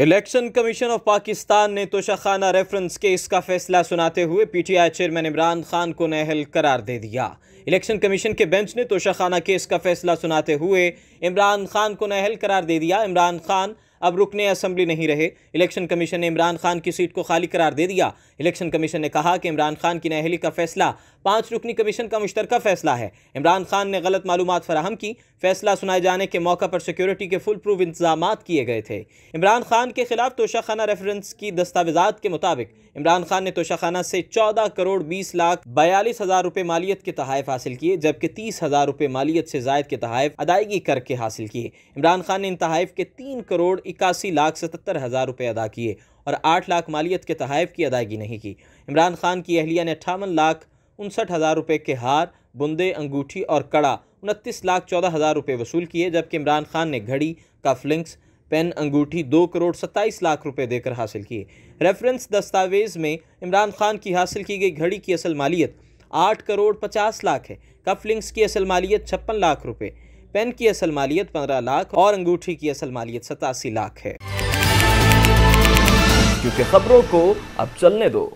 election commission of Pakistan ने Toshakhana reference case का फैसला सुनाते हुए पीटीआई चेयरमैन इमरान खान को नहल करार दे दिया इलेक्शन कमीशन के बेंच ने तोशाखाना केस का फैसला सुनाते हुए इमरान खान को नहल करार दे दिया इमरान खान अब रुकने असम्बली नहीं रहे इलेक्शन कमीशन ने इमरान खान की सीट को खाली करार दे दिया इलेक्शन कमीशन ने कहा कि इमरान खान की नहली का फैसला पांच रुकनी कमीशन का मुश्तरका फैसला है इमरान खान ने गलत मालूम फराहम की फैसला सुनाए जाने के मौका पर सिक्योरिटी के फुल प्रूफ इंतजाम किए गए थे इमरान खान के खिलाफ तोशाखाना रेफरेंस की दस्तावेजा के मुताबिक इमरान खान ने तोशाखाना से चौदह करोड़ बीस लाख बयालीस हज़ार रुपए मालियत के तहफ़ हासिल किए जबकि तीस हज़ार रुपए मालियत से जायद के तहफ़ अदायगी करके हासिल किए इमरान खान ने इन तहफ़ के तीन करोड़ इक्यासी लाख सतहत्तर हज़ार रुपये अदा किए और आठ लाख मालियत के तहफ़ की अदायगी नहीं की इमरान खान की अहलिया ने अट्ठावन लाख उनसठ हज़ार रुपये के हार बुंदे अंगूठी और कड़ा उनतीस लाख चौदह हज़ार रुपये वसूल किए जबकि इमरान खान ने घड़ी कफलिंग्स पेन अंगूठी दो करोड़ सत्ताईस लाख रुपये देकर हासिल किए रेफरेंस दस्तावेज़ में इमरान खान की हासिल की गई घड़ी की असल मालियत आठ करोड़ पचास लाख है कफलिंग्स की असल मालियत छप्पन लाख रुपये पेन की असल मालियत पंद्रह लाख और अंगूठी की असल मालियत सतासी लाख है क्योंकि खबरों को अब चलने दो